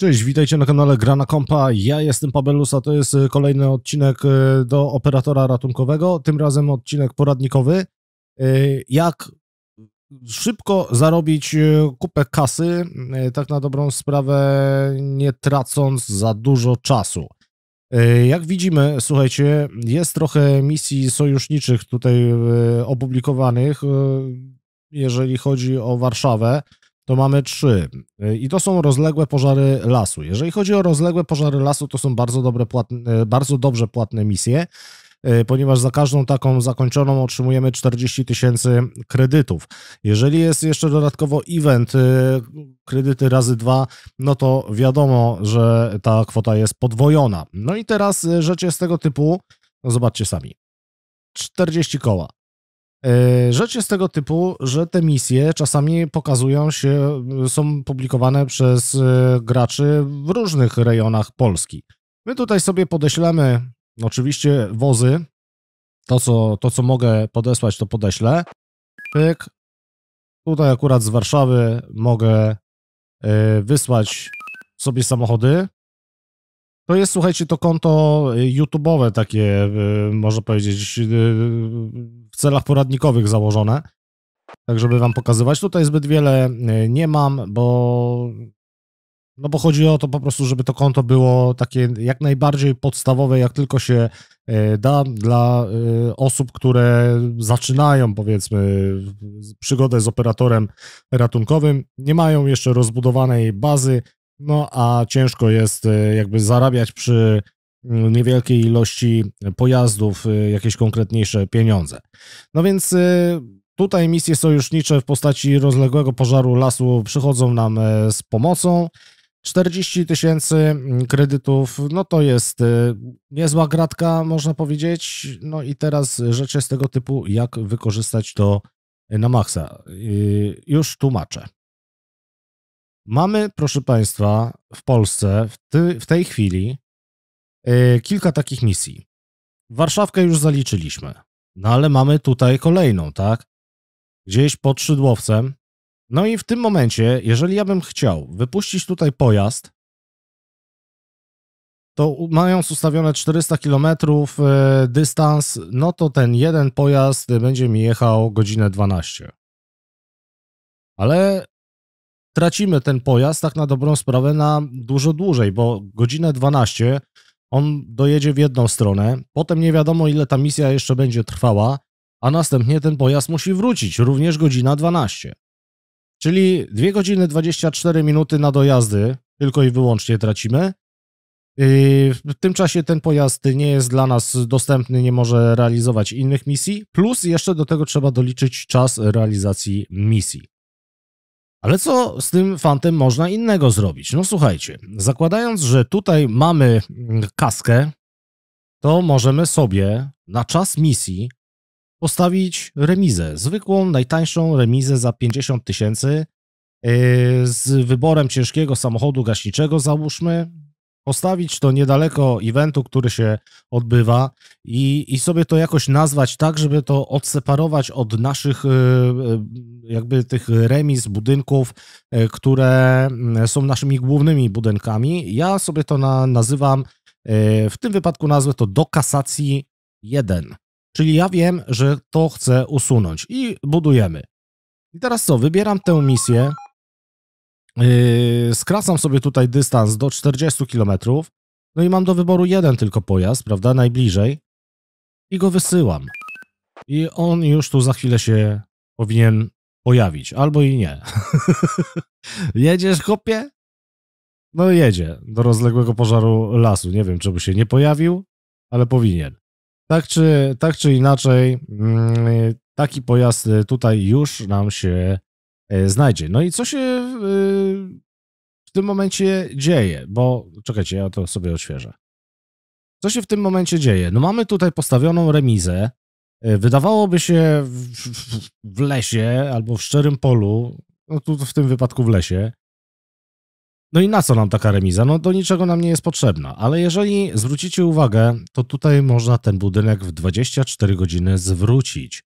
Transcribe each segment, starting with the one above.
Cześć, witajcie na kanale Gra na Kompa. Ja jestem Pabelus, a to jest y, kolejny odcinek y, do operatora ratunkowego, tym razem odcinek poradnikowy. Y, jak szybko zarobić kupę kasy, tak na dobrą sprawę, nie tracąc za dużo czasu. Jak widzimy, słuchajcie, jest trochę misji sojuszniczych tutaj opublikowanych, jeżeli chodzi o Warszawę to mamy trzy. Y, I to są rozległe pożary lasu. Jeżeli chodzi o rozległe pożary lasu, to są bardzo, dobre płatne, y, bardzo dobrze płatne misje, y, ponieważ za każdą taką zakończoną otrzymujemy 40 tysięcy kredytów. Jeżeli jest jeszcze dodatkowo event, kredyty razy dwa, no to wiadomo, że ta kwota jest podwojona. No i teraz rzeczy z tego typu, no zobaczcie sami. 40 koła. E, Rzecz jest tego typu, że te misje czasami pokazują się, są publikowane przez e, graczy w różnych rejonach Polski. My tutaj sobie podeślemy oczywiście wozy. To co, to, co mogę podesłać, to podeślę. Pyk. Tutaj akurat z Warszawy mogę e, wysłać sobie samochody. To jest, słuchajcie, to konto YouTube'owe takie, można powiedzieć, w celach poradnikowych założone, tak żeby wam pokazywać. Tutaj zbyt wiele e, nie mam, bo no bo chodzi o to po prostu, żeby to konto było takie jak najbardziej podstawowe, jak tylko się e, da dla e, osób, które zaczynają powiedzmy przygodę z operatorem ratunkowym, nie mają jeszcze rozbudowanej bazy, no a ciężko jest jakby zarabiać przy niewielkiej ilości pojazdów y, jakieś konkretniejsze pieniądze. No więc y, tutaj misje sojusznicze w postaci rozległego pożaru lasu przychodzą nam e, z pomocą. 40 tysięcy mm, kredytów, no to jest y, niezła gratka, można powiedzieć. No i teraz rzeczy z tego typu, jak wykorzystać to na maksa. Już tłumaczę. Mamy, proszę Państwa, w Polsce w, ty, w tej chwili E, kilka takich misji. Warszawkę już zaliczyliśmy, no ale mamy tutaj kolejną, tak? Gdzieś pod Szydłowcem. No i w tym momencie, jeżeli ja bym chciał wypuścić tutaj pojazd, to mając ustawione 400 km e, dystans, no to ten jeden pojazd będzie mi jechał godzinę 12. Ale tracimy ten pojazd tak na dobrą sprawę na dużo dłużej, bo godzinę 12 on dojedzie w jedną stronę, potem nie wiadomo ile ta misja jeszcze będzie trwała, a następnie ten pojazd musi wrócić, również godzina 12. Czyli 2 godziny 24 minuty na dojazdy tylko i wyłącznie tracimy. Yy, w tym czasie ten pojazd nie jest dla nas dostępny, nie może realizować innych misji, plus jeszcze do tego trzeba doliczyć czas realizacji misji. Ale co z tym fantem można innego zrobić? No słuchajcie, zakładając, że tutaj mamy mm, kaskę, to możemy sobie na czas misji postawić remizę. Zwykłą, najtańszą remizę za 50 tysięcy yy, z wyborem ciężkiego samochodu gaśniczego załóżmy, postawić to niedaleko eventu, który się odbywa i, i sobie to jakoś nazwać tak, żeby to odseparować od naszych e, e, jakby tych remis, budynków, e, które mm, są naszymi głównymi budynkami. Ja sobie to na, nazywam, w tym wypadku nazwę to do kasacji 1. Czyli ja wiem, że to chcę usunąć i budujemy. I teraz co, wybieram tę misję, Yy, skracam sobie tutaj dystans do 40 km. No i mam do wyboru jeden tylko pojazd, prawda? Najbliżej. I go wysyłam. I on już tu za chwilę się powinien pojawić. Albo i nie. Jedziesz, kopie? No jedzie do rozległego pożaru lasu. Nie wiem, czy by się nie pojawił, ale powinien. Tak czy, tak czy inaczej, mm, taki pojazd y, tutaj już nam się y, znajdzie. No i co się w tym momencie dzieje? Bo czekajcie, ja to sobie oświeżę. Co się w tym momencie dzieje? No mamy tutaj postawioną remizę. E, wydawałoby się w, w, w lesie albo w szczerym polu, no tu w tym wypadku w lesie. No i na co nam taka remiza? No do niczego nam nie jest potrzebna, ale jeżeli zwrócicie uwagę, to tutaj można ten budynek w 24 godziny zwrócić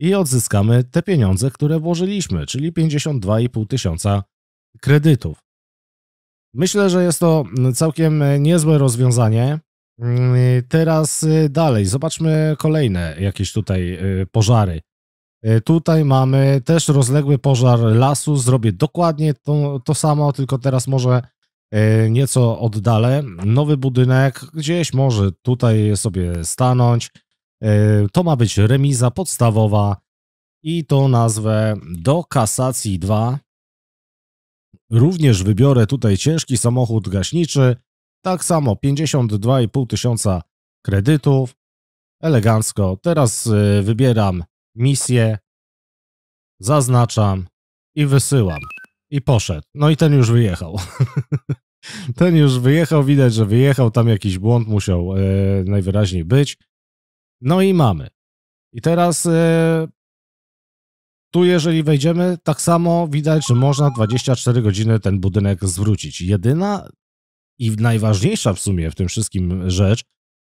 i odzyskamy te pieniądze, które włożyliśmy, czyli 52,5 tysiąca kredytów. Myślę, że jest to całkiem niezłe rozwiązanie. Teraz y, dalej, zobaczmy kolejne jakieś tutaj y, pożary. Y, tutaj mamy też rozległy pożar lasu. Zrobię dokładnie to, to samo, tylko teraz może nieco oddalę. Nowy budynek, gdzieś może tutaj sobie stanąć. E, to ma być remiza podstawowa i to nazwę do kasacji 2. Również wybiorę tutaj ciężki samochód gaśniczy, tak samo 52,5 tysiąca kredytów, elegancko. Teraz e, wybieram misję, zaznaczam i wysyłam. I poszedł. No i ten już wyjechał. ten już wyjechał, widać, że wyjechał, tam jakiś błąd musiał e, najwyraźniej być. No i mamy. I teraz e, tu, jeżeli wejdziemy, tak samo widać, że można 24 godziny ten budynek zwrócić. Jedyna i najważniejsza w sumie w tym wszystkim rzecz,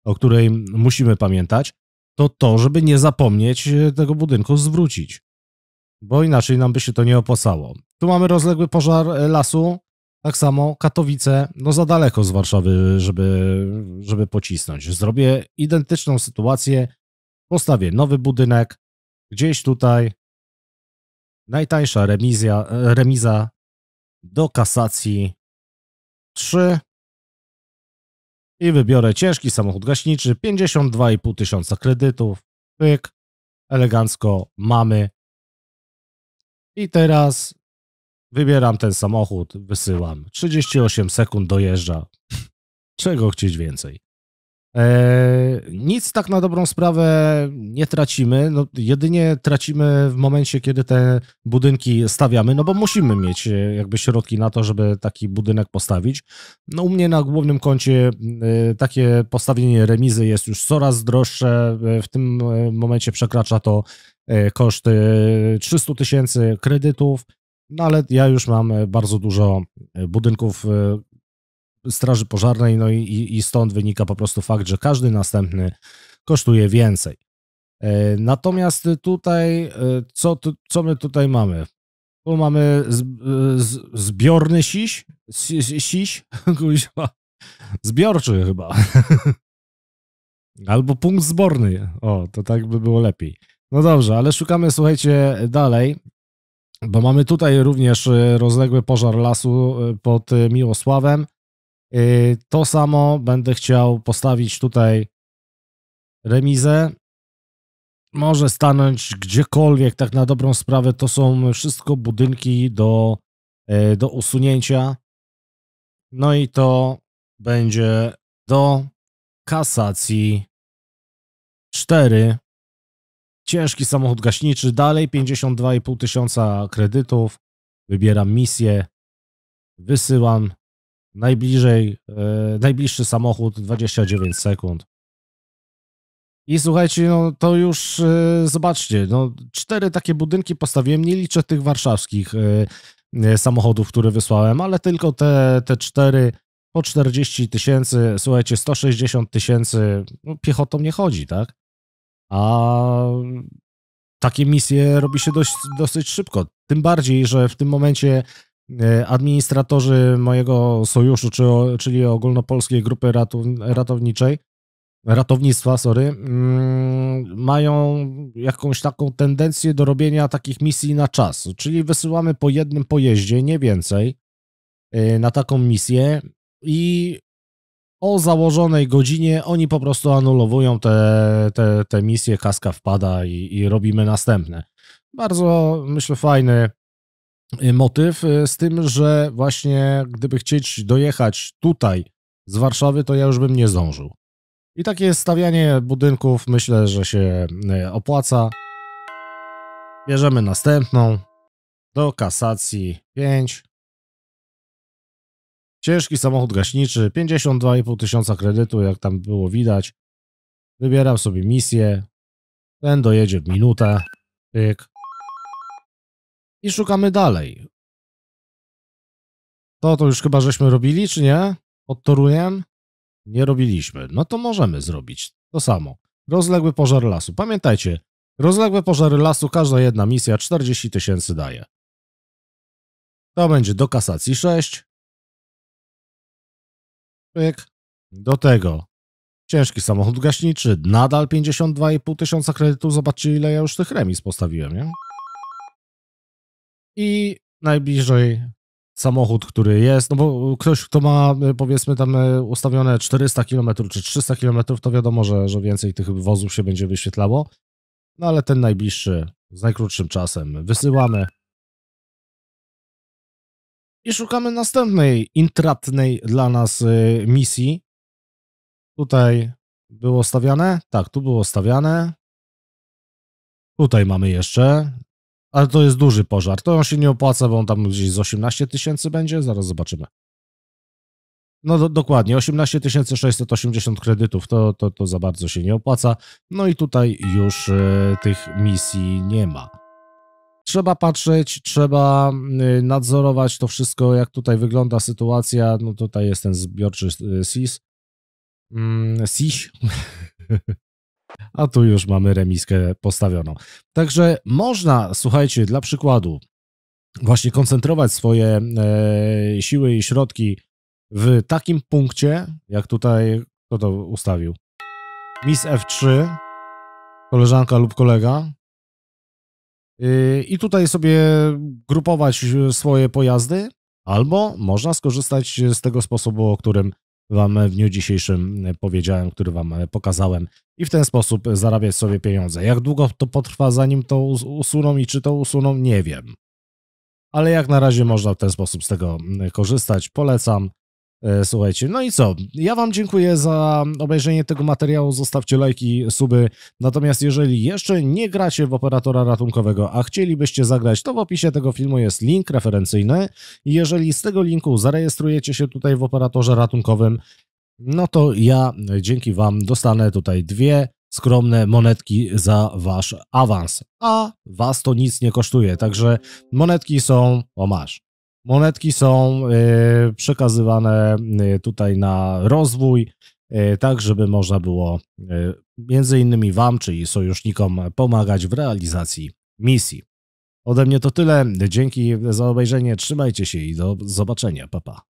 o której musimy pamiętać, to to, żeby nie zapomnieć e, tego budynku zwrócić, bo inaczej nam by się to nie opłacało. Tu mamy rozległy pożar e, lasu, tak samo Katowice, no za daleko z Warszawy, żeby, żeby pocisnąć. Zrobię identyczną sytuację, postawię nowy budynek, gdzieś tutaj najtańsza remizja, remiza do kasacji 3 i wybiorę ciężki samochód gaśniczy, 52,5 tysiąca kredytów, pyk, elegancko mamy. I teraz Wybieram ten samochód, wysyłam. 38 sekund dojeżdża. Czego chcieć więcej? E, nic tak na dobrą sprawę nie tracimy. No, jedynie tracimy w momencie, kiedy te budynki stawiamy, no bo musimy mieć e, jakby środki na to, żeby taki budynek postawić. No, u mnie na głównym koncie e, takie postawienie remizy jest już coraz droższe. E, w tym momencie przekracza to koszty 300 tysięcy kredytów. No ale ja już mam e, bardzo dużo e, budynków e, Straży Pożarnej, no i, i stąd wynika po prostu fakt, że każdy następny kosztuje więcej. Natomiast tutaj, co, co my tutaj mamy? Tu mamy z, z, zbiorny siś, siś, kuźwa, zbiorczy chyba. Albo punkt zborny. O, to tak by było lepiej. No dobrze, ale szukamy, słuchajcie, dalej. Bo mamy tutaj również e, rozległy pożar lasu e, pod e, Miłosławem. To samo będę chciał postawić tutaj remizę. Może stanąć gdziekolwiek, tak na dobrą sprawę. To są wszystko budynki do, do usunięcia. No i to będzie do kasacji 4 Ciężki samochód gaśniczy, dalej 52,5 tysiąca kredytów. Wybieram misję, wysyłam. Najbliżej, e, najbliższy samochód 29 sekund. I słuchajcie, no to już e, zobaczcie, no cztery takie budynki postawiłem, nie liczę tych warszawskich e, e samochodów, które wysłałem, ale tylko te, te cztery po 40 tysięcy, słuchajcie, 160 tysięcy, no, piechotą nie chodzi, tak? A takie misje robi się dość, dosyć szybko. Tym bardziej, że w tym momencie e, administratorzy mojego sojuszu, czyli ogólnopolskiej grupy ratowniczej, ratownictwa, sorry, mm, mają jakąś taką tendencję do robienia takich misji na czas. Czyli wysyłamy po jednym pojeździe, nie więcej, e, na taką misję i o założonej godzinie oni po prostu anulowują te, te, te misje, kaska wpada i, i robimy następne. Bardzo, myślę, fajny y, motyw, y, z tym, że właśnie gdyby chcieć dojechać tutaj z Warszawy, to ja już bym nie zdążył. I takie stawianie budynków myślę, że się y, opłaca. Bierzemy następną. Do kasacji 5. Ciężki samochód gaśniczy, 52,5 tysiąca kredytu, jak tam było widać. Wybieram sobie misję. Ten dojedzie w minutę. Pyk. I szukamy dalej. To to już chyba żeśmy robili, czy nie? Pod Toruniem? Nie robiliśmy. No to możemy zrobić to samo. Rozległy pożar lasu. Pamiętajcie, rozległe pożary lasu, każda jedna misja 40 tysięcy daje. To będzie do kasacji 6. Pyk. Do tego ciężki samochód gaśniczy, nadal 52,5 tysiąca kredytów. Zobaczcie, ile ja już tych remis postawiłem, nie? I najbliżej samochód, który jest, no bo ktoś, kto ma e, powiedzmy tam e, ustawione 400 km czy 300 km, to wiadomo, że, że więcej tych wozów się będzie wyświetlało. No ale ten najbliższy z najkrótszym czasem wysyłamy i szukamy następnej intratnej dla nas y, misji. Tutaj było stawiane? Tak, tu było stawiane. Tutaj mamy jeszcze. Ale to jest duży pożar. To on się nie opłaca, bo on tam gdzieś z 18 tysięcy będzie. Zaraz zobaczymy. No do, dokładnie, 18 680 kredytów to, to, to za bardzo się nie opłaca. No i tutaj już y, tych misji nie ma trzeba patrzeć, trzeba y, nadzorować to wszystko, jak tutaj wygląda sytuacja. No tutaj jest ten zbiorczy y, SIS. Mm, SIS. A tu już mamy remiskę postawioną. Także można, słuchajcie, dla przykładu, właśnie koncentrować swoje e, siły i środki w takim punkcie, jak tutaj, kto to ustawił? Miss F3, koleżanka lub kolega, Y, i tutaj sobie grupować y, swoje pojazdy, albo można skorzystać y, z tego sposobu, o którym Wam w dniu dzisiejszym powiedziałem, który Wam pokazałem i w ten sposób zarabiać sobie pieniądze. Jak długo to potrwa, zanim to usuną i czy to usuną, nie wiem. Ale jak na razie można w ten sposób z tego korzystać. Polecam. E, słuchajcie, no i co? Ja Wam dziękuję za obejrzenie tego materiału. Zostawcie lajki, suby. Natomiast jeżeli jeszcze nie gracie w operatora ratunkowego, a chcielibyście zagrać, to w opisie tego filmu jest link referencyjny. Jeżeli z tego linku zarejestrujecie się tutaj w operatorze ratunkowym, no to ja e, dzięki Wam dostanę tutaj dwie skromne monetki za Wasz awans. A Was to nic nie kosztuje, także monetki są o masz. Monetki są y, przekazywane y, tutaj na rozwój, y, tak żeby można było między innymi Wam, czyli sojusznikom, pomagać w realizacji misji. Ode mnie to tyle. Dzięki za obejrzenie. Trzymajcie się i do zobaczenia. Pa, pa.